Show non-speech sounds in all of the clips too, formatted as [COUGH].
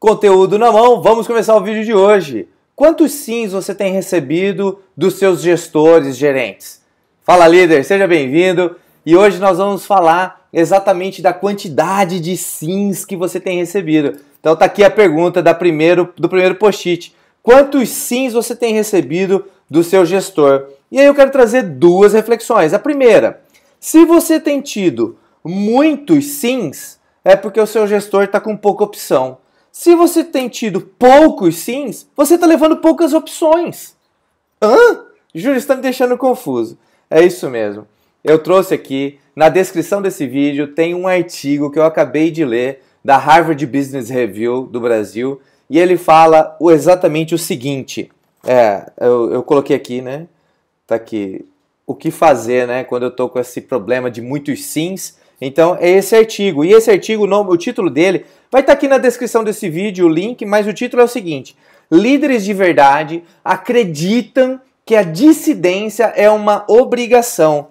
Conteúdo na mão, vamos começar o vídeo de hoje. Quantos sims você tem recebido dos seus gestores, gerentes? Fala líder, seja bem-vindo. E hoje nós vamos falar exatamente da quantidade de sims que você tem recebido. Então tá aqui a pergunta da primeiro, do primeiro post-it. Quantos sims você tem recebido do seu gestor? E aí eu quero trazer duas reflexões. A primeira, se você tem tido muitos sims, é porque o seu gestor está com pouca opção. Se você tem tido poucos sims, você está levando poucas opções. Hã? Júlio, está me deixando confuso. É isso mesmo. Eu trouxe aqui, na descrição desse vídeo, tem um artigo que eu acabei de ler da Harvard Business Review do Brasil e ele fala exatamente o seguinte. É, eu, eu coloquei aqui, né? Tá aqui. O que fazer, né? Quando eu tô com esse problema de muitos sims então é esse artigo. E esse artigo, o, nome, o título dele, vai estar tá aqui na descrição desse vídeo o link, mas o título é o seguinte: Líderes de verdade acreditam que a dissidência é uma obrigação.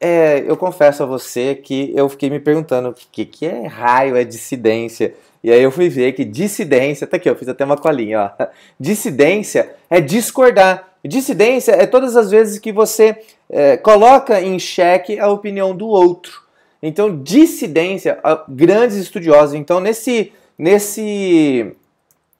É, eu confesso a você que eu fiquei me perguntando o que, que é raio é dissidência. E aí eu fui ver que dissidência, tá aqui, eu fiz até uma colinha, ó. [LAUGHS] Dissidência é discordar. Dissidência é todas as vezes que você é, coloca em xeque a opinião do outro. Então, dissidência, ah, grandes estudiosos. Então, nesse, nesse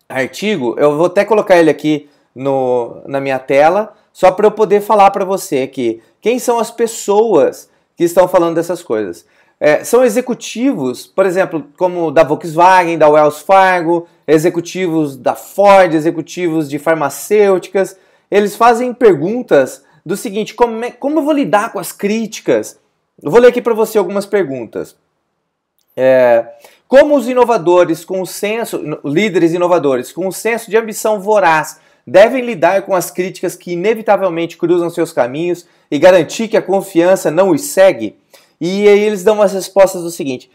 artigo, eu vou até colocar ele aqui no, na minha tela, só para eu poder falar para você aqui quem são as pessoas que estão falando dessas coisas. É, são executivos, por exemplo, como da Volkswagen, da Wells Fargo, executivos da Ford, executivos de farmacêuticas. Eles fazem perguntas do seguinte: como, é, como eu vou lidar com as críticas? Eu vou ler aqui para você algumas perguntas. É, como os inovadores com o senso, líderes inovadores com o senso de ambição voraz devem lidar com as críticas que inevitavelmente cruzam seus caminhos e garantir que a confiança não os segue? E aí eles dão as respostas do seguinte: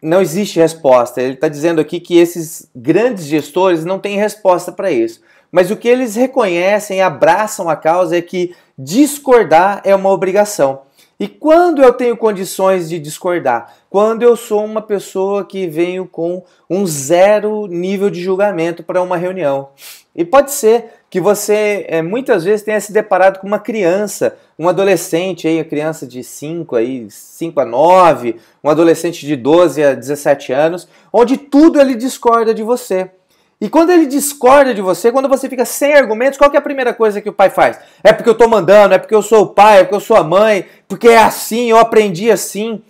não existe resposta. Ele está dizendo aqui que esses grandes gestores não têm resposta para isso. Mas o que eles reconhecem e abraçam a causa é que discordar é uma obrigação. E quando eu tenho condições de discordar? Quando eu sou uma pessoa que venho com um zero nível de julgamento para uma reunião. E pode ser que você é, muitas vezes tenha se deparado com uma criança, um adolescente, aí, uma criança de 5, aí, 5 a 9, um adolescente de 12 a 17 anos, onde tudo ele discorda de você. E quando ele discorda de você, quando você fica sem argumentos, qual é a primeira coisa que o pai faz? É porque eu estou mandando, é porque eu sou o pai, é porque eu sou a mãe, porque é assim, eu aprendi assim.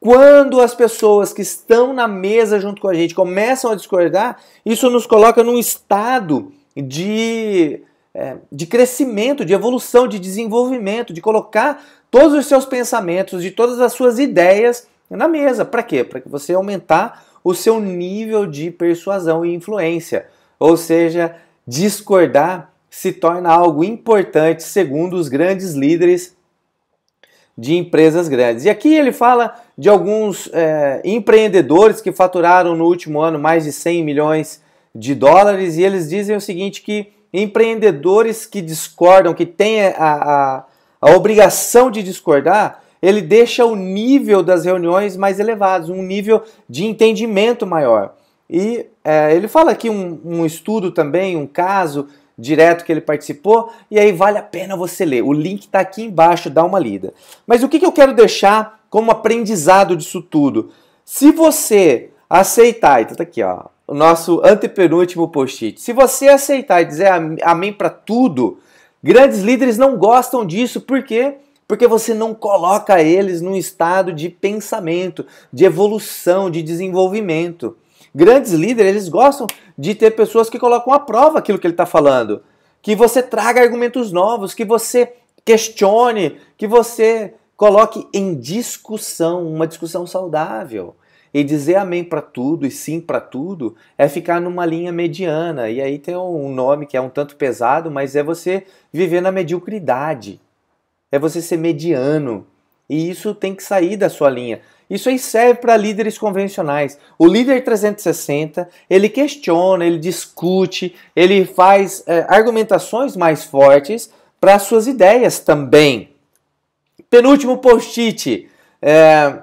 Quando as pessoas que estão na mesa junto com a gente começam a discordar, isso nos coloca num estado de, é, de crescimento, de evolução, de desenvolvimento, de colocar todos os seus pensamentos, de todas as suas ideias na mesa. Para quê? Para que você aumentar o seu nível de persuasão e influência. Ou seja, discordar se torna algo importante segundo os grandes líderes de empresas grandes. E aqui ele fala de alguns é, empreendedores que faturaram no último ano mais de 100 milhões de dólares e eles dizem o seguinte que empreendedores que discordam, que têm a, a, a obrigação de discordar, ele deixa o nível das reuniões mais elevados, um nível de entendimento maior. E é, ele fala aqui um, um estudo também, um caso direto que ele participou, e aí vale a pena você ler. O link está aqui embaixo, dá uma lida. Mas o que, que eu quero deixar como aprendizado disso tudo? Se você aceitar, então tá aqui, ó, o nosso antepenúltimo post-it. Se você aceitar e dizer amém para tudo, grandes líderes não gostam disso porque porque você não coloca eles num estado de pensamento, de evolução, de desenvolvimento. Grandes líderes, eles gostam de ter pessoas que colocam à prova aquilo que ele está falando. Que você traga argumentos novos, que você questione, que você coloque em discussão, uma discussão saudável. E dizer amém para tudo e sim para tudo é ficar numa linha mediana. E aí tem um nome que é um tanto pesado, mas é você viver na mediocridade é você ser mediano. E isso tem que sair da sua linha. Isso aí serve para líderes convencionais. O líder 360, ele questiona, ele discute, ele faz é, argumentações mais fortes para suas ideias também. Penúltimo post-it. É,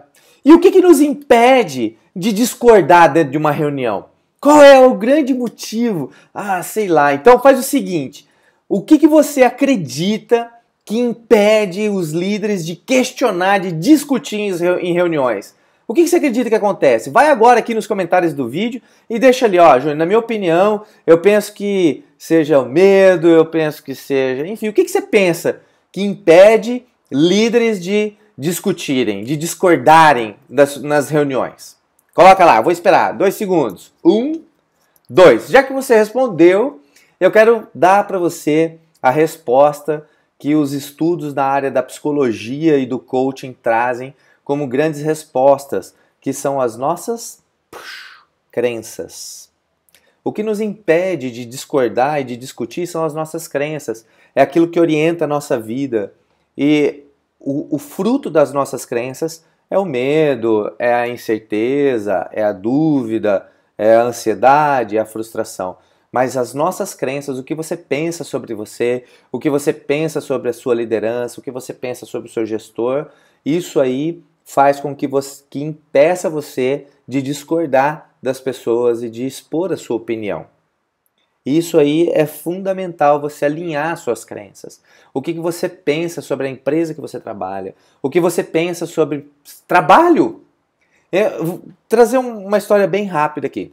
e o que, que nos impede de discordar dentro de uma reunião? Qual é o grande motivo? Ah, sei lá. Então faz o seguinte: o que, que você acredita que impede os líderes de questionar, de discutir em reuniões. O que você acredita que acontece? Vai agora aqui nos comentários do vídeo e deixa ali, ó, Júnior, na minha opinião, eu penso que seja o medo, eu penso que seja. Enfim, o que você pensa que impede líderes de discutirem, de discordarem das, nas reuniões? Coloca lá, vou esperar dois segundos. Um, dois. Já que você respondeu, eu quero dar para você a resposta que os estudos da área da psicologia e do coaching trazem como grandes respostas, que são as nossas crenças. O que nos impede de discordar e de discutir são as nossas crenças, é aquilo que orienta a nossa vida. E o, o fruto das nossas crenças é o medo, é a incerteza, é a dúvida, é a ansiedade, é a frustração mas as nossas crenças, o que você pensa sobre você, o que você pensa sobre a sua liderança, o que você pensa sobre o seu gestor, isso aí faz com que, você, que impeça você de discordar das pessoas e de expor a sua opinião. Isso aí é fundamental você alinhar suas crenças. O que, que você pensa sobre a empresa que você trabalha? O que você pensa sobre trabalho? É, vou trazer uma história bem rápida aqui.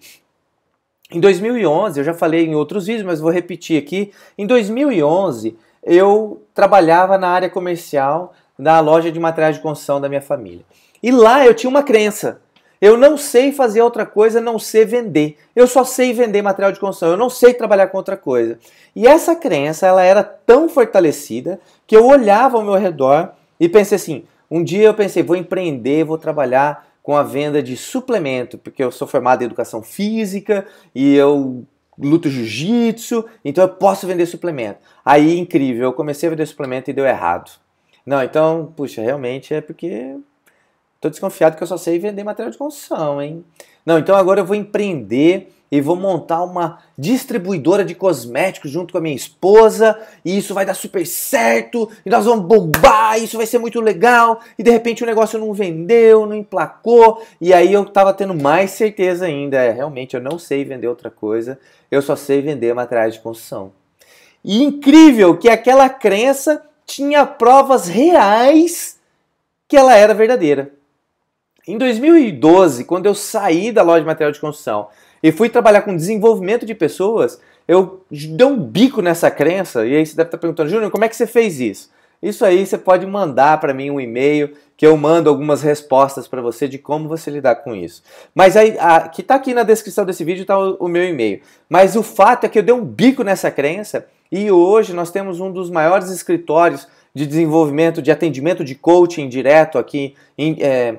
Em 2011, eu já falei em outros vídeos, mas vou repetir aqui. Em 2011, eu trabalhava na área comercial da loja de materiais de construção da minha família. E lá eu tinha uma crença. Eu não sei fazer outra coisa, não sei vender. Eu só sei vender material de construção, eu não sei trabalhar com outra coisa. E essa crença, ela era tão fortalecida que eu olhava ao meu redor e pensei assim: um dia eu pensei, vou empreender, vou trabalhar com a venda de suplemento, porque eu sou formado em educação física e eu luto jiu-jitsu, então eu posso vender suplemento. Aí, incrível, eu comecei a vender suplemento e deu errado. Não, então, puxa, realmente é porque estou desconfiado que eu só sei vender material de construção, hein? Não, então agora eu vou empreender e vou montar uma distribuidora de cosméticos junto com a minha esposa, e isso vai dar super certo, e nós vamos bombar, isso vai ser muito legal, e de repente o negócio não vendeu, não emplacou, e aí eu tava tendo mais certeza ainda, é, realmente eu não sei vender outra coisa, eu só sei vender materiais de construção. E incrível que aquela crença tinha provas reais que ela era verdadeira. Em 2012, quando eu saí da loja de material de construção e fui trabalhar com desenvolvimento de pessoas, eu dei um bico nessa crença. E aí você deve estar perguntando, Júnior, como é que você fez isso? Isso aí você pode mandar para mim um e-mail que eu mando algumas respostas para você de como você lidar com isso. Mas aí, a, que está aqui na descrição desse vídeo está o, o meu e-mail. Mas o fato é que eu dei um bico nessa crença e hoje nós temos um dos maiores escritórios de desenvolvimento, de atendimento de coaching direto aqui em, é,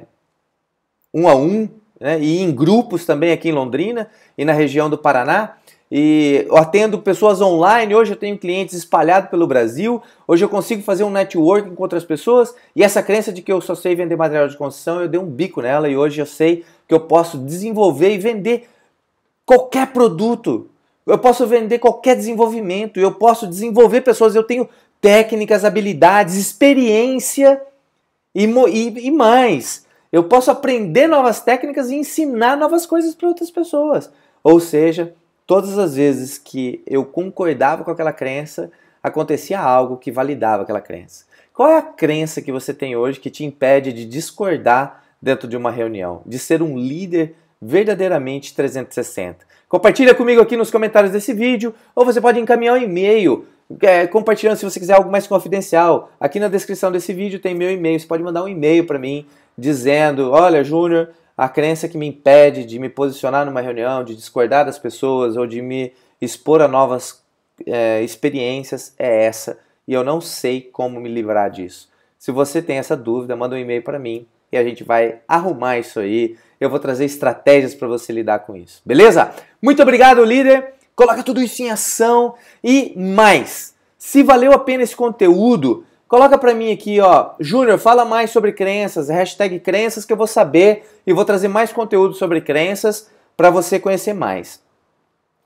um a um, né, e em grupos também aqui em Londrina e na região do Paraná. E eu atendo pessoas online, hoje eu tenho clientes espalhados pelo Brasil, hoje eu consigo fazer um networking com outras pessoas e essa crença de que eu só sei vender material de construção, eu dei um bico nela e hoje eu sei que eu posso desenvolver e vender qualquer produto, eu posso vender qualquer desenvolvimento, eu posso desenvolver pessoas, eu tenho técnicas, habilidades, experiência e, e, e mais. Eu posso aprender novas técnicas e ensinar novas coisas para outras pessoas. Ou seja, todas as vezes que eu concordava com aquela crença, acontecia algo que validava aquela crença. Qual é a crença que você tem hoje que te impede de discordar dentro de uma reunião, de ser um líder verdadeiramente 360? Compartilha comigo aqui nos comentários desse vídeo, ou você pode encaminhar um e-mail é, compartilhando se você quiser algo mais confidencial. Aqui na descrição desse vídeo tem meu e-mail, você pode mandar um e-mail para mim dizendo: olha, Júnior, a crença que me impede de me posicionar numa reunião, de discordar das pessoas ou de me expor a novas é, experiências é essa e eu não sei como me livrar disso. Se você tem essa dúvida, manda um e-mail para mim e a gente vai arrumar isso aí. Eu vou trazer estratégias para você lidar com isso, beleza? Muito obrigado, líder. Coloca tudo isso em ação e mais. Se valeu a pena esse conteúdo, Coloca para mim aqui, ó, Júnior, fala mais sobre crenças, hashtag crenças que eu vou saber e vou trazer mais conteúdo sobre crenças para você conhecer mais.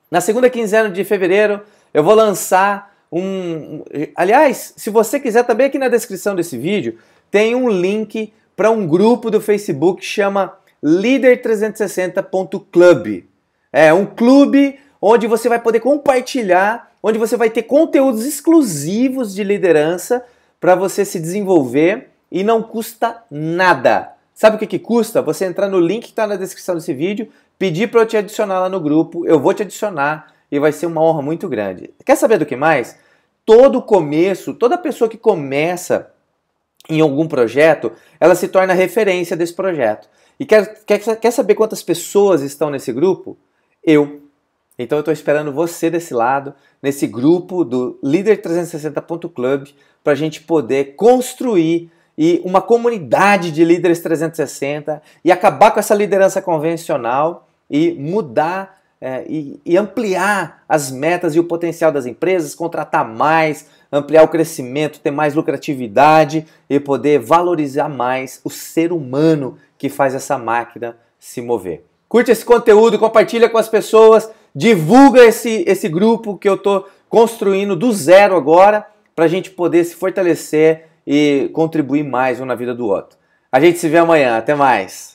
Na segunda quinzena de fevereiro, eu vou lançar um, aliás, se você quiser também aqui na descrição desse vídeo, tem um link para um grupo do Facebook que chama líder360.club. É um clube onde você vai poder compartilhar, onde você vai ter conteúdos exclusivos de liderança para você se desenvolver e não custa nada. Sabe o que, que custa? Você entrar no link que está na descrição desse vídeo, pedir para eu te adicionar lá no grupo, eu vou te adicionar e vai ser uma honra muito grande. Quer saber do que mais? Todo começo, toda pessoa que começa em algum projeto, ela se torna referência desse projeto. E quer, quer, quer saber quantas pessoas estão nesse grupo? Eu. Então eu estou esperando você desse lado, nesse grupo do líder360.club, para a gente poder construir e uma comunidade de líderes 360 e acabar com essa liderança convencional e mudar é, e, e, ampliar as metas e o potencial das empresas, contratar mais, ampliar o crescimento, ter mais lucratividade e poder valorizar mais o ser humano que faz essa máquina se mover. Curte esse conteúdo, compartilha com as pessoas divulga esse, esse grupo que eu estou construindo do zero agora para a gente poder se fortalecer e contribuir mais um na vida do outro. A gente se vê amanhã. Até mais!